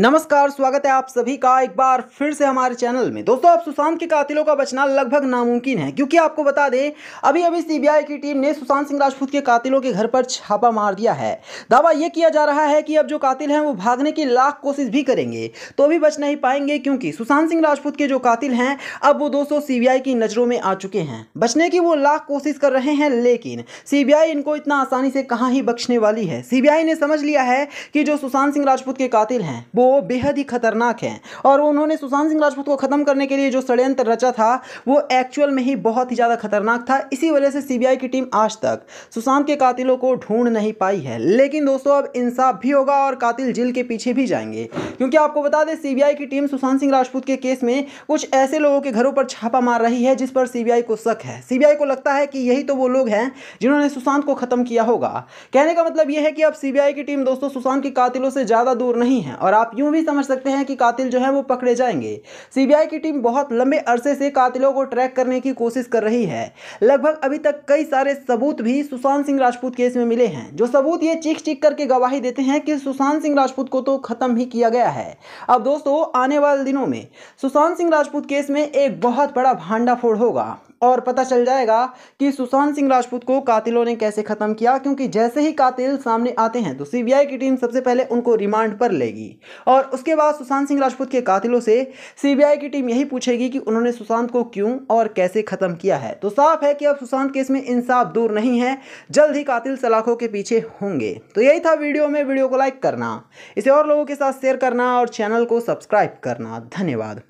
नमस्कार स्वागत है आप सभी का एक बार फिर से हमारे चैनल में दोस्तों आप सुशांत के कातिलों का बचना लगभग नामुमकिन है क्योंकि आपको बता दें अभी अभी सीबीआई की टीम ने सुशांत सिंह राजपूत के कातिलों के घर पर छापा मार दिया है दावा यह किया जा रहा है कि अब जो कातिल हैं वो भागने की लाख कोशिश भी करेंगे तो भी बच नहीं पाएंगे क्योंकि सुशांत सिंह राजपूत के जो कातिल हैं अब वो दोस्तों सीबीआई की नज़रों में आ चुके हैं बचने की वो लाख कोशिश कर रहे हैं लेकिन सीबीआई इनको इतना आसानी से कहाँ ही बख्शने वाली है सीबीआई ने समझ लिया है कि जो सुशांत सिंह राजपूत के कातिल हैं वो बेहद ही खतरनाक हैं और उन्होंने सुशांत सिंह राजपूत को ख़त्म करने के लिए जो षड्यंत्र रचा था वो एक्चुअल में ही बहुत ही ज़्यादा खतरनाक था इसी वजह से सीबीआई की टीम आज तक सुशांत के कातिलों को ढूंढ नहीं पाई है लेकिन दोस्तों अब इंसाफ भी होगा और कातिल जेल के पीछे भी जाएंगे क्योंकि आपको बता दें सीबीआई की टीम सुशांत सिंह राजपूत के केस में कुछ ऐसे लोगों के घरों पर छापा मार रही है जिस पर सीबीआई को शक है सीबीआई को लगता है कि यही तो वो लोग हैं जिन्होंने सुशांत को ख़त्म किया होगा कहने का मतलब यह है कि अब सीबीआई की टीम दोस्तों सुशांत के कातिलों से ज़्यादा दूर नहीं है और आप आप यूं भी समझ सकते हैं कि कातिल जो है वो पकड़े जाएंगे सीबीआई की टीम बहुत लंबे अरसे से कातिलों को ट्रैक करने की कोशिश कर रही है लगभग अभी तक कई सारे सबूत भी सुशांत सिंह राजपूत केस में मिले हैं जो सबूत ये चीख चीख करके गवाही देते हैं कि सुशांत सिंह राजपूत को तो खत्म ही किया गया है अब दोस्तों आने वाले दिनों में सुशांत सिंह राजपूत केस में एक बहुत बड़ा भांडाफोड़ होगा और पता चल जाएगा कि सुशांत सिंह राजपूत को कातिलों ने कैसे ख़त्म किया क्योंकि जैसे ही कातिल सामने आते हैं तो सीबीआई की टीम सबसे पहले उनको रिमांड पर लेगी और उसके बाद सुशांत सिंह राजपूत के कातिलों से सीबीआई की टीम यही पूछेगी कि उन्होंने सुशांत को क्यों और कैसे ख़त्म किया है तो साफ है कि अब सुशांत केस में इंसाफ दूर नहीं है जल्द ही कातिल सलाखों के पीछे होंगे तो यही था वीडियो में वीडियो को लाइक करना इसे और लोगों के साथ शेयर करना और चैनल को सब्सक्राइब करना धन्यवाद